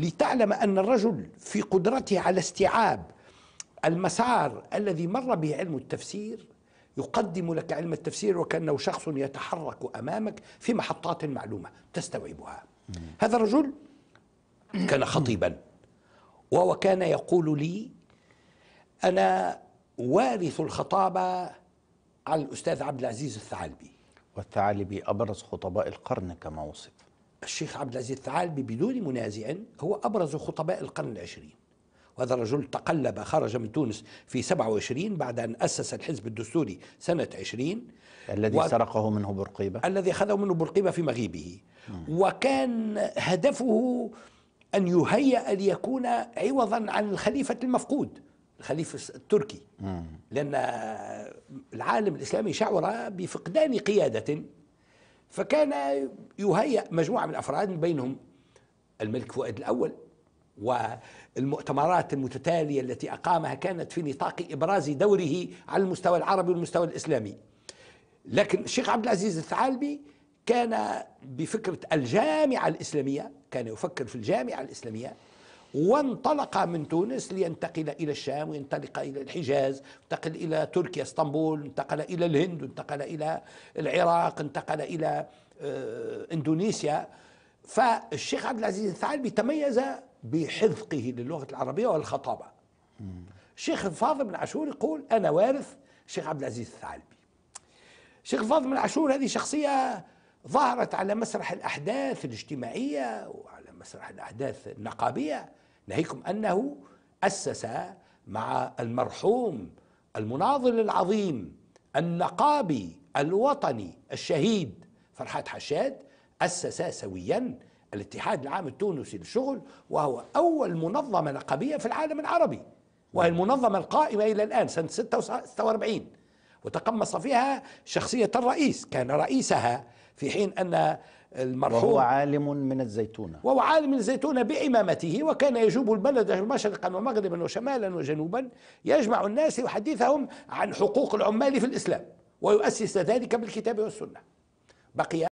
لتعلم أن الرجل في قدرته على استيعاب المسار الذي مر به علم التفسير يقدم لك علم التفسير وكأنه شخص يتحرك أمامك في محطات معلومة تستوعبها هذا الرجل كان خطيبا وهو كان يقول لي أنا وارث الخطابة على الأستاذ عبد العزيز الثعالبي والثعالبي أبرز خطباء القرن كما وصف الشيخ عبد العزيز الثعالبي بدون منازع هو أبرز خطباء القرن العشرين وهذا الرجل تقلب خرج من تونس في 27 بعد أن أسس الحزب الدستوري سنة 20 الذي و... سرقه منه برقيبة الذي أخذه منه برقيبة في مغيبه مم. وكان هدفه أن يهيئ ليكون عوضا عن الخليفة المفقود الخليفة التركي مم. لأن العالم الإسلامي شعر بفقدان قيادة فكان يهيأ مجموعة من الأفراد من بينهم الملك فؤاد الأول والمؤتمرات المتتالية التي أقامها كانت في نطاق إبراز دوره على المستوى العربي والمستوى الإسلامي لكن الشيخ عبد العزيز الثعالبي كان بفكرة الجامعة الإسلامية كان يفكر في الجامعة الإسلامية وانطلق من تونس لينتقل إلى الشام وينطلق إلى الحجاز انتقل إلى تركيا اسطنبول انتقل إلى الهند انتقل إلى العراق انتقل إلى آه، إندونيسيا فالشيخ عبد العزيز الثعلبي تميز بحذقه للغة العربية والخطابة الشيخ الفاضل بن عاشور يقول أنا وارث الشيخ عبد العزيز الثعلبي الشيخ الفاضل بن عاشور هذه شخصية ظهرت على مسرح الأحداث الاجتماعية مسرح الأحداث النقابية ناهيكم أنه أسس مع المرحوم المناضل العظيم النقابي الوطني الشهيد فرحات حشاد أسس سويا الاتحاد العام التونسي للشغل وهو أول منظمة نقابية في العالم العربي وهي المنظمة القائمة إلى الآن سنة 46 وتقمص فيها شخصية الرئيس كان رئيسها في حين أن المرحوم وهو عالم من الزيتونة وهو عالم من الزيتونة بإمامته وكان يجوب البلد مشرقا ومغربا وشمالا وجنوبا يجمع الناس يحدثهم عن حقوق العمال في الإسلام ويؤسس ذلك بالكتاب والسنة بقي